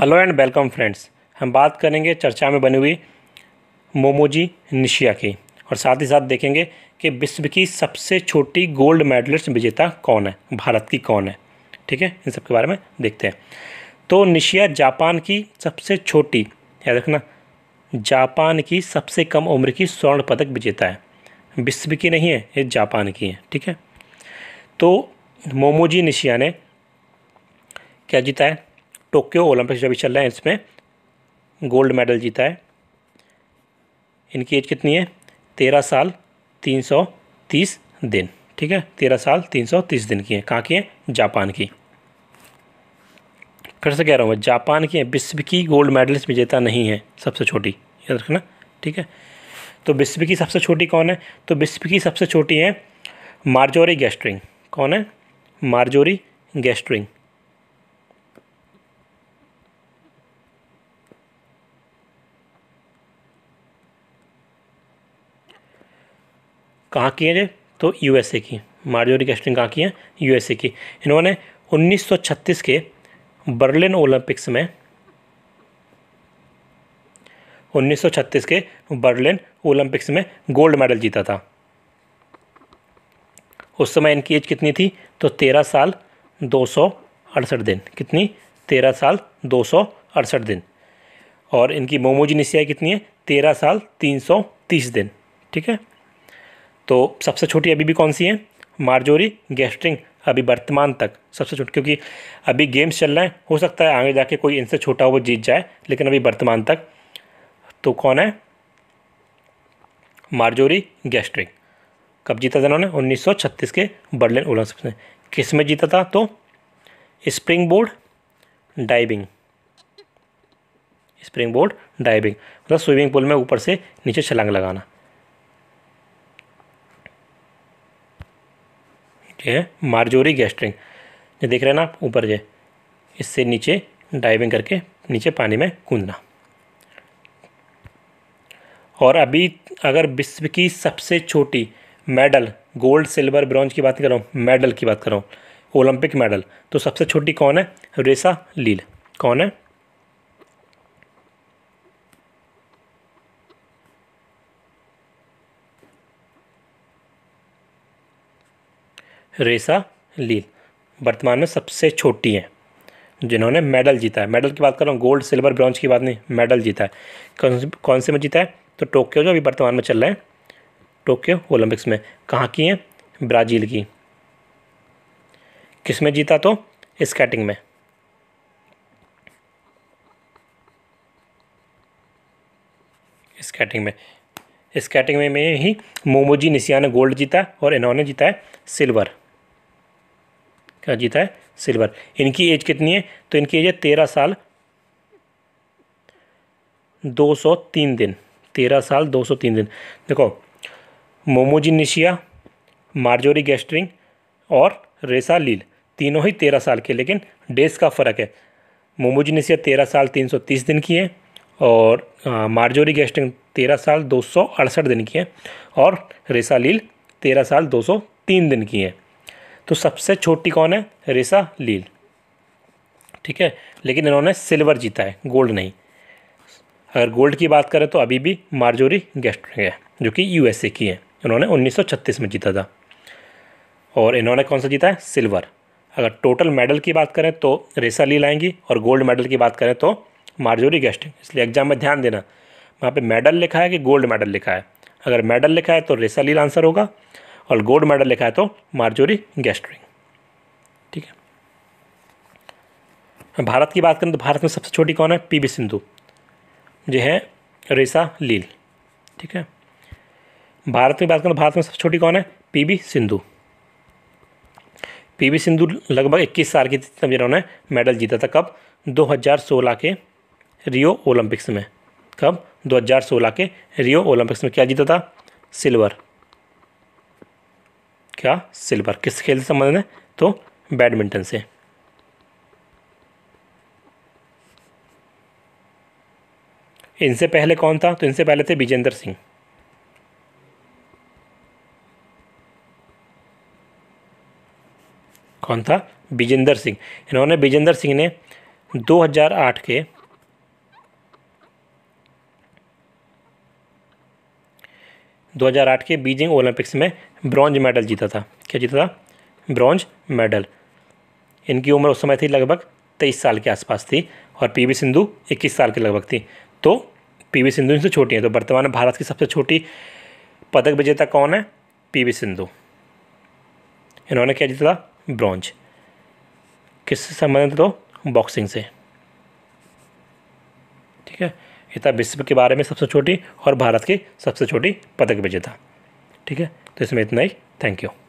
hello and welcome friends हम बात करेंगे चर्चा में बनी हुई मोमोजी निशिया की और साथ ही साथ देखेंगे कि विश्व की सबसे छोटी गोल्ड मेडलिस्ट विजेता कौन है भारत की कौन है ठीक है इन सब के बारे में देखते हैं तो निशिया जापान की सबसे छोटी याद रखना जापान की सबसे कम उम्र की स्वर्ण पदक विजेता है विश्व की नहीं है ये जापान की है ठीक है तो मोमोजी निशिया ने क्या जीता है टोक्यो ओलंपिक्स जो अभी चल रहे हैं इसमें गोल्ड मेडल जीता है इनकी एज कितनी है तेरह साल तीन सौ तीस दिन ठीक है तेरह साल तीन सौ तीस दिन की हैं कहाँ की हैं जापान की फिर से कह रहा हूँ मैं जापान की हैं विश्व की गोल्ड इसमें जीता नहीं है सबसे छोटी याद रखना ठीक है तो विश्व की सबसे छोटी कौन है तो विश्व की सबसे छोटी है मार्जोरी गैस्ट्रिंग कौन है मार्जोरी गैस्ट्रिंग कहाँ की हैं ये तो यूएसए की मार्जोरी कैस्टिंग कहाँ की हैं यूएसए की इन्होंने 1936 के बर्लिन ओलंपिक्स में 1936 के बर्लिन ओलंपिक्स में गोल्ड मेडल जीता था उस समय इनकी एज कितनी थी तो तेरह साल दो सौ अड़सठ दिन कितनी तेरह साल दो सौ अड़सठ दिन और इनकी मोमोजी मोमोजिनिसिया कितनी है तेरह साल तीन सौ तीस दिन ठीक है तो सबसे छोटी अभी भी कौन सी है मार्जोरी गेस्टिंग अभी वर्तमान तक सबसे छोटी क्योंकि अभी गेम्स चल रहे हैं हो सकता है आगे जाके कोई इनसे छोटा हुआ जीत जाए लेकिन अभी वर्तमान तक तो कौन है मार्जोरी गैस्ट्रिक कब जीता था इन्होंने 1936 के बर्लिन ओलंपिक्स में किस में जीता था तो spring board diving spring board diving मतलब स्विमिंग पूल में ऊपर से नीचे छलांग लगाना ये है मार्जोरी गैस्ट्रिंग ये देख रहे हैं ना आप ऊपर जे इससे नीचे डाइविंग करके नीचे पानी में कूदना और अभी अगर विश्व की सबसे छोटी मेडल गोल्ड सिल्वर ब्रॉन्ज की बात करूँ मेडल की बात करूँ ओलंपिक मेडल तो सबसे छोटी कौन है रेसा लील कौन है रेसा लील वर्तमान में सबसे छोटी हैं जिन्होंने मेडल जीता है मेडल की बात कर रहा हूँ गोल्ड सिल्वर ब्रॉन्ज की बात नहीं मेडल जीता है कौन कौन से में जीता है तो टोक्यो जो अभी वर्तमान में चल रहा है टोक्यो ओलंपिक्स में कहाँ की हैं ब्राज़ील की किस में जीता तो स्केटिंग में स्केटिंग में स्केटिंग में, में ही मोमोजी निसिया ने गोल्ड जीता और इन्होंने जीता है सिल्वर क्या जीता है सिल्वर इनकी एज कितनी है तो इनकी एज है तेरह साल दो सौ तीन दिन तेरह साल दो सौ तीन दिन देखो मोमोजिनिशिया मार्जोरी गैस्ट्रिंग और रेसा लील तीनों ही तेरह साल के लेकिन डेज का फ़र्क है मोमोजिनिशिया तेरह साल तीन सौ तीस दिन की है और आ, मार्जोरी गैस्ट्रिंग तेरह साल दो सौ अड़सठ दिन की है और रेसा लील तेरह साल दो सौ तीन दिन की है तो सबसे छोटी कौन है रेसा लील ठीक है लेकिन इन्होंने सिल्वर जीता है गोल्ड नहीं अगर गोल्ड की बात करें तो अभी भी मार्जोरी गेस्ट है जो कि यूएसए की है इन्होंने 1936 में जीता था और इन्होंने कौन सा जीता है सिल्वर अगर टोटल मेडल की बात करें तो रेसा लील आएंगी और गोल्ड मेडल की बात करें तो मार्जोरी गेस्टिंग इसलिए एग्जाम में ध्यान देना वहाँ पर मेडल लिखा है कि गोल्ड मेडल लिखा है अगर मेडल लिखा है तो रेसा लील आंसर होगा और गोल्ड मेडल लिखा है तो मार्जोरी गैस्ट्रिंग ठीक है भारत की बात करें तो भारत में सबसे छोटी कौन है पीवी सिंधु जो है रेसा लील ठीक है भारत की बात करें तो भारत में सबसे छोटी कौन है पीवी सिंधु पीवी सिंधु लगभग 21 साल की थी तब जिन्होंने मेडल जीता था कब 2016 के रियो ओलंपिक्स में कब 2016 के रियो ओलंपिक्स में क्या जीता था सिल्वर क्या सिल्वर किस खेल से संबंधित है तो बैडमिंटन से इनसे पहले कौन था तो इनसे पहले थे विजेंद्र सिंह कौन था विजेंद्र सिंह इन्होंने विजेंद्र सिंह ने 2008 के 2008 के बीजिंग ओलंपिक्स में ब्रॉन्ज मेडल जीता था क्या जीता था ब्रॉन्ज मेडल इनकी उम्र उस समय थी लगभग तेईस साल के आसपास थी और पीवी सिंधु इक्कीस साल के लगभग थी तो पीवी सिंधु इनसे छोटी हैं तो वर्तमान में भारत की सबसे छोटी पदक विजेता कौन है पी सिंधु इन्होंने क्या जीता था ब्रॉन्ज किससे संबंधित तो बॉक्सिंग से ठीक है हिता विश्व के बारे में सबसे छोटी और भारत की सबसे छोटी पदक विजेता ठीक है तो इसमें इतना ही थैंक यू